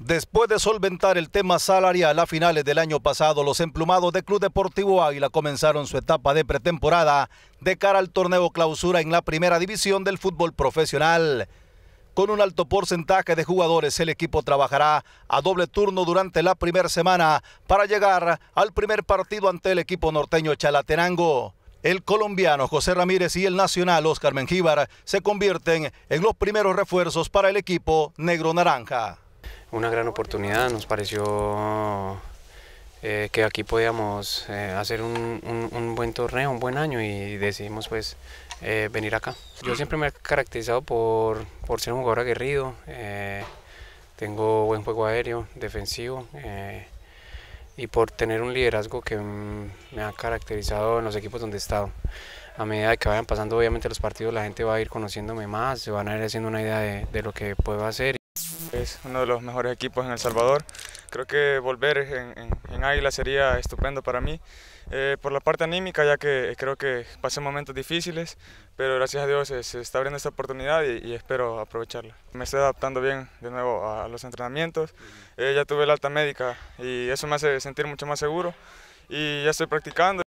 Después de solventar el tema salarial a finales del año pasado, los emplumados de Club Deportivo Águila comenzaron su etapa de pretemporada de cara al torneo clausura en la primera división del fútbol profesional. Con un alto porcentaje de jugadores, el equipo trabajará a doble turno durante la primera semana para llegar al primer partido ante el equipo norteño Chalatenango. El colombiano José Ramírez y el nacional Oscar Mengíbar se convierten en los primeros refuerzos para el equipo negro-naranja una gran oportunidad, nos pareció eh, que aquí podíamos eh, hacer un, buen torneo, un buen año y decidimos pues eh, venir acá. Yo siempre me he caracterizado por, por ser un jugador aguerrido, tengo buen juego aéreo, defensivo y por tener un liderazgo que mm, me ha caracterizado en los equipos donde he estado. A medida que vayan pasando obviamente los partidos la gente va a ir conociéndome más, se van a ir haciendo una idea de, de lo que puedo hacer. Es uno de los mejores equipos en El Salvador. Creo que volver en, Águila sería estupendo para mí. Eh, por la parte anímica, ya que creo que pasé momentos difíciles, pero gracias a Dios se está abriendo esta oportunidad y, espero aprovecharla. Me estoy adaptando bien de nuevo a, los entrenamientos. Eh, ya tuve la alta médica y eso me hace sentir mucho más seguro y ya estoy practicando.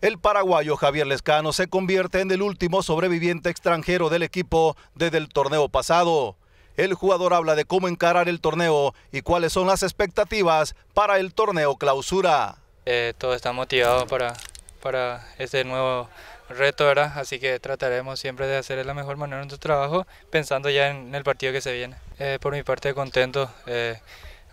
El paraguayo Javier Lescano se convierte en el último sobreviviente extranjero del equipo desde el torneo pasado. El jugador habla de cómo encarar el torneo y cuáles son las expectativas para el torneo clausura. Eh, todo está motivado para, para este nuevo reto, ¿verdad? Así que trataremos siempre de hacer de la mejor manera nuestro trabajo, pensando ya en el partido que se viene. Eh, por mi parte, contento. Eh,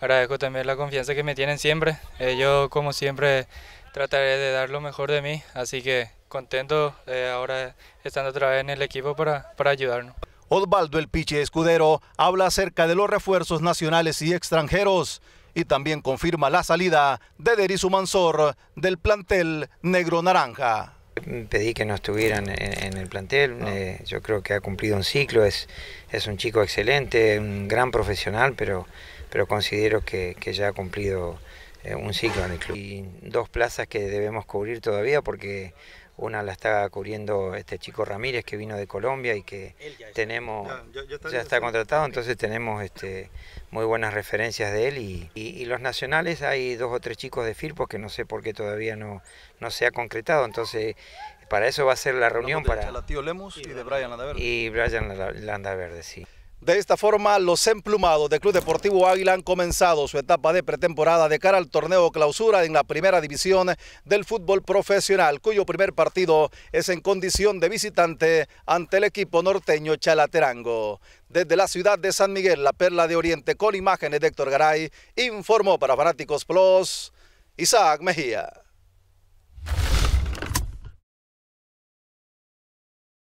agradezco también la confianza que me tienen siempre. yo, como siempre, trataré de dar lo mejor de mí, así que contento ahora estando otra vez en el equipo para ayudarnos. Osvaldo El Piche Escudero habla acerca de los refuerzos nacionales y extranjeros y también confirma la salida de Derizo Mansor del plantel Negro Naranja. Pedí que no estuvieran en, el plantel, ah. eh, yo creo que ha cumplido un ciclo, es, es un chico excelente, un gran profesional, pero, pero considero que, ya ha cumplido eh, un ciclo en el club. Y dos plazas que debemos cubrir todavía porque una la está cubriendo este chico Ramírez que vino de Colombia y que ya tenemos ya está ah, contratado, entonces tenemos este, muy buenas referencias de él y, los nacionales hay dos o tres chicos de Firpo que no sé por qué todavía no, se ha concretado, entonces para eso va a ser la reunión para... La tío Lemos y de Brian Landaverde. Y Brian Landaverde, sí. De esta forma, los emplumados del Club Deportivo Águila han comenzado su etapa de pretemporada de cara al torneo clausura en la primera división del fútbol profesional, cuyo primer partido es en condición de visitante ante el equipo norteño Chalaterango. Desde la ciudad de San Miguel, la Perla de Oriente, con imágenes de Héctor Garay, informó para Fanáticos Plus, Isaac Mejía.